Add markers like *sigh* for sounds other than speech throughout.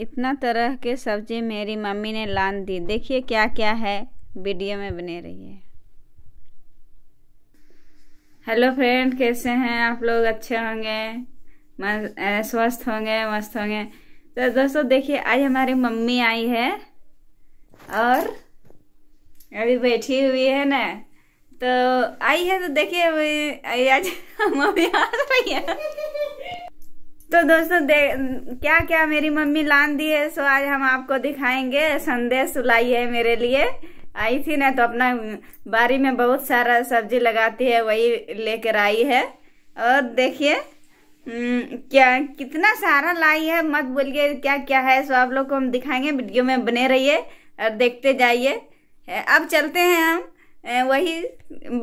इतना तरह के सब्ज़ी मेरी मम्मी ने लान दी देखिए क्या क्या है वीडियो में बने रहिए हेलो फ्रेंड कैसे हैं आप लोग अच्छे होंगे स्वस्थ होंगे मस्त होंगे तो दोस्तों देखिए आज हमारी मम्मी आई है और अभी बैठी हुई है ना तो आई है तो देखिए अभी आज *laughs* मम्मी आ रही है तो दोस्तों क्या क्या मेरी मम्मी लान दी है सो आज हम आपको दिखाएंगे संदेश लाई है मेरे लिए आई थी ना तो अपना बारी में बहुत सारा सब्जी लगाती है वही लेकर आई है और देखिए हम्म, क्या कितना सारा लाई है मत बोलिए क्या क्या है सो आप लोग को हम दिखाएंगे वीडियो में बने रहिए और देखते जाइए अब चलते हैं हम वही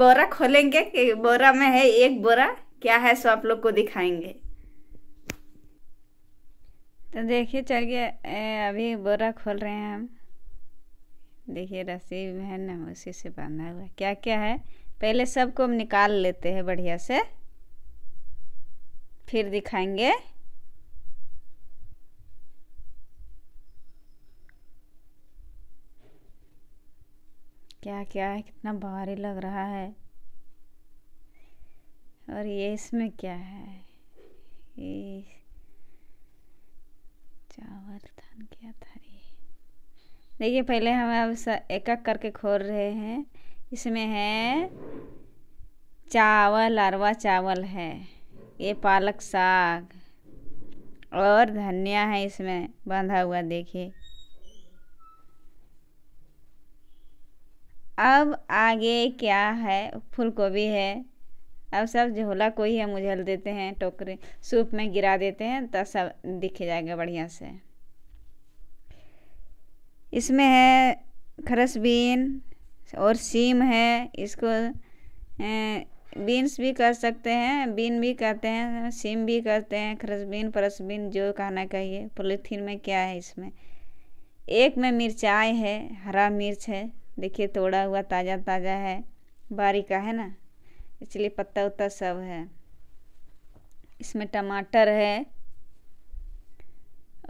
बोरा खोलेंगे कि बोरा में है एक बोरा क्या है सो आप लोग को दिखाएंगे तो देखिए चलिए अभी बोरा खोल रहे हैं हम देखिए रस्सी है ना उसी से बांधा हुआ क्या क्या है पहले सबको हम निकाल लेते हैं बढ़िया से फिर दिखाएंगे क्या क्या है कितना भारी लग रहा है और ये इसमें क्या है ये चावल थान क्या थारी देखिए पहले हम अब एक एक करके खोल रहे हैं इसमें है चावल अरवा चावल है ये पालक साग और धनिया है इसमें बंधा हुआ देखिए अब आगे क्या है फूल गोभी है अब सब झोला को ही हम उझल देते हैं टोकरी सूप में गिरा देते हैं तो सब दिख जाएगा बढ़िया से इसमें है खरस बीन और सीम है इसको बीन्स भी कर सकते हैं बीन भी कहते हैं सीम भी कहते हैं खरसबीन बीन जो कहना कहिए पोलिथीन में क्या है इसमें एक में मिर्चाई है हरा मिर्च है देखिए तोड़ा हुआ ताज़ा ताज़ा है बारी का है ना इसलिए पत्ता उत्ता सब है इसमें टमाटर है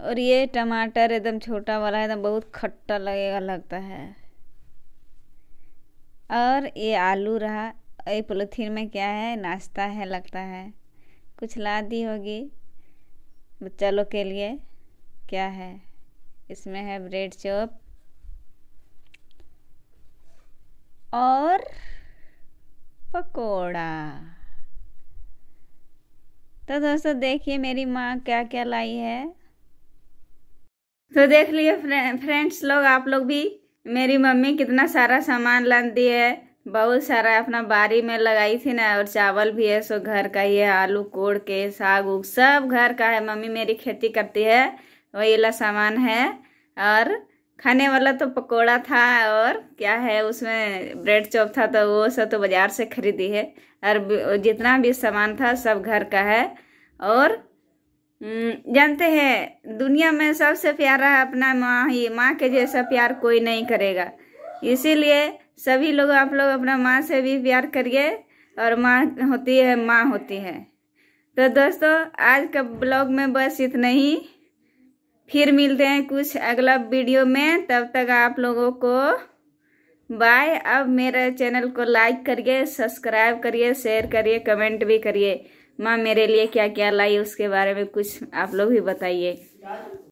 और ये टमाटर एकदम छोटा वाला है एकदम बहुत खट्टा लगेगा लगता है और ये आलू रहा ये पॉलीथीन में क्या है नाश्ता है लगता है कुछ ला दी होगी बच्चा लोग के लिए क्या है इसमें है ब्रेड चॉप और पकोड़ा तो दोस्तों देखिए मेरी माँ क्या क्या लाई है तो देख लिए फ्रेंड्स लोग आप लोग भी मेरी मम्मी कितना सारा सामान दी है बहुत सारा अपना बारी में लगाई थी ना और चावल भी है सो घर का ही है आलू कोड़ के साग उग सब घर का है मम्मी मेरी खेती करती है वही ला सामान है और खाने वाला तो पकोड़ा था और क्या है उसमें ब्रेड चॉप था तो वो सब तो बाज़ार से खरीदी है और जितना भी सामान था सब घर का है और हम्म, जानते हैं दुनिया में सबसे प्यारा है अपना माँ ही माँ के जैसा प्यार कोई नहीं करेगा इसीलिए सभी लोग आप लोग अपना माँ से भी प्यार करिए और माँ होती है माँ होती है तो दोस्तों आज का ब्लॉग में बस इतना ही फिर मिलते हैं कुछ अगला वीडियो में तब तक आप लोगों को बाय अब मेरे चैनल को लाइक करिए सब्सक्राइब करिए शेयर करिए कमेंट भी करिए माँ मेरे लिए क्या क्या लाई उसके बारे में कुछ आप लोग भी बताइए